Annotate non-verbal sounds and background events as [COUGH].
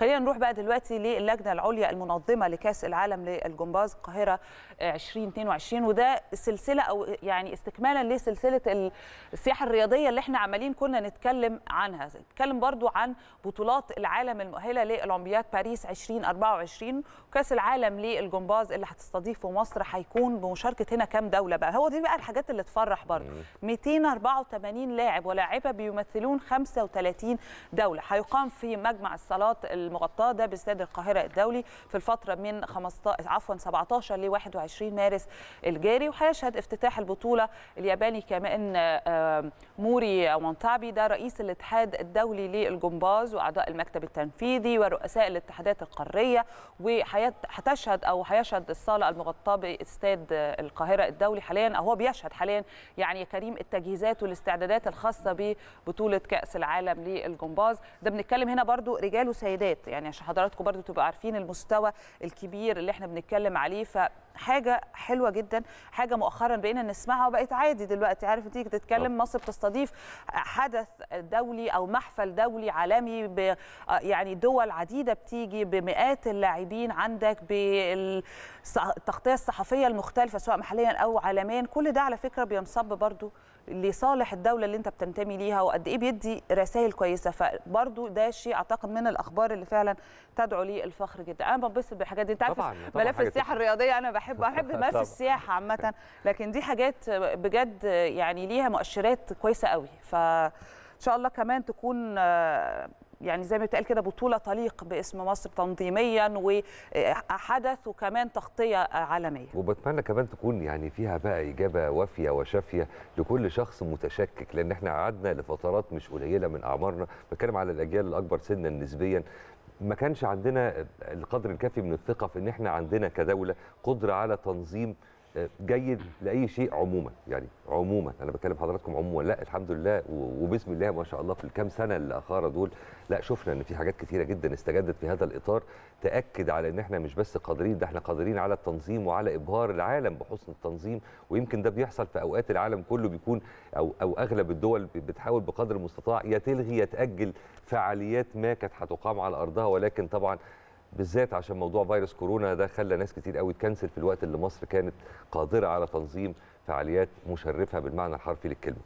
خلينا نروح بقى دلوقتي للجنه العليا المنظمه لكاس العالم للجمباز القاهره 2022 وده سلسله او يعني استكمالا لسلسله السياحه الرياضيه اللي احنا عمالين كنا نتكلم عنها نتكلم برضو عن بطولات العالم المؤهله لاولمبياد باريس 2024 وكاس العالم للجمباز اللي هتستضيفه مصر هيكون بمشاركه هنا كام دوله بقى هو دي بقى الحاجات اللي تفرح برضو 284 لاعب ولاعبه بيمثلون 35 دوله هيقام في مجمع الصالات المغطاة ده باستاد القاهرة الدولي في الفترة من 15 عفوا 17 ل 21 مارس الجاري وهيشهد افتتاح البطولة الياباني كمان آه، موري وانتابي ده رئيس الاتحاد الدولي للجمباز وأعضاء المكتب التنفيذي ورؤساء الاتحادات القارية وهتشهد أو هيشهد الصالة المغطاة باستاد القاهرة الدولي حاليا أو هو بيشهد حاليا يعني كريم التجهيزات والاستعدادات الخاصة ببطولة كأس العالم للجمباز ده بنتكلم هنا برضو رجال وسيدات الشركات يعني عشان حضراتكم برضو تبقوا عارفين المستوى الكبير اللي احنا بنتكلم عليه فحاجه حلوه جدا حاجه مؤخرا بقينا نسمعها وبقت عادي دلوقتي عارف تيجي تتكلم آه. مصر بتستضيف حدث دولي او محفل دولي عالمي ب آه، يعني دول عديده بتيجي بمئات اللاعبين عندك بالتغطيه الصحفيه المختلفه سواء محليا او عالميا كل ده على فكره بينصب برضو لصالح الدوله اللي انت بتنتمي ليها وقد ايه بيدي رسائل كويسه فبرضو ده شيء اعتقد من الاخبار اللي اللي فعلا تدعو لي الفخر جدا انا بنبسط بالحاجات دي انت عارف ملف السياحه الرياضيه انا بحب [LAUGHS] احب ملف السياحه عامه لكن دي حاجات بجد يعني ليها مؤشرات كويسه قوي ف ان شاء الله كمان تكون يعني زي ما بتقال كده بطوله تليق باسم مصر تنظيميا وحدث وكمان تغطيه عالميه وبتمنى كمان تكون يعني فيها بقى اجابه وافيه وشافيه لكل شخص متشكك لان احنا قعدنا لفترات مش قليله من اعمارنا بتكلم على الاجيال الاكبر سنا نسبيا ما كانش عندنا القدر الكافي من الثقه في ان احنا عندنا كدوله قدره على تنظيم جيد لاي شيء عموما يعني عموما انا بتكلم حضراتكم عموما لا الحمد لله وبسم الله ما شاء الله في الكام سنه اللي اخاره دول لا شفنا ان في حاجات كثيره جدا استجدت في هذا الاطار تاكد على ان احنا مش بس قادرين ده احنا قادرين على التنظيم وعلى ابهار العالم بحسن التنظيم ويمكن ده بيحصل في اوقات العالم كله بيكون او او اغلب الدول بتحاول بقدر المستطاع يا تلغي يا تاجل فعاليات ما كانت هتقام على ارضها ولكن طبعا بالذات عشان موضوع فيروس كورونا ده خلى ناس كتير قوي تكنسل في الوقت اللي مصر كانت قادره على تنظيم فعاليات مشرفه بالمعنى الحرفي للكلمه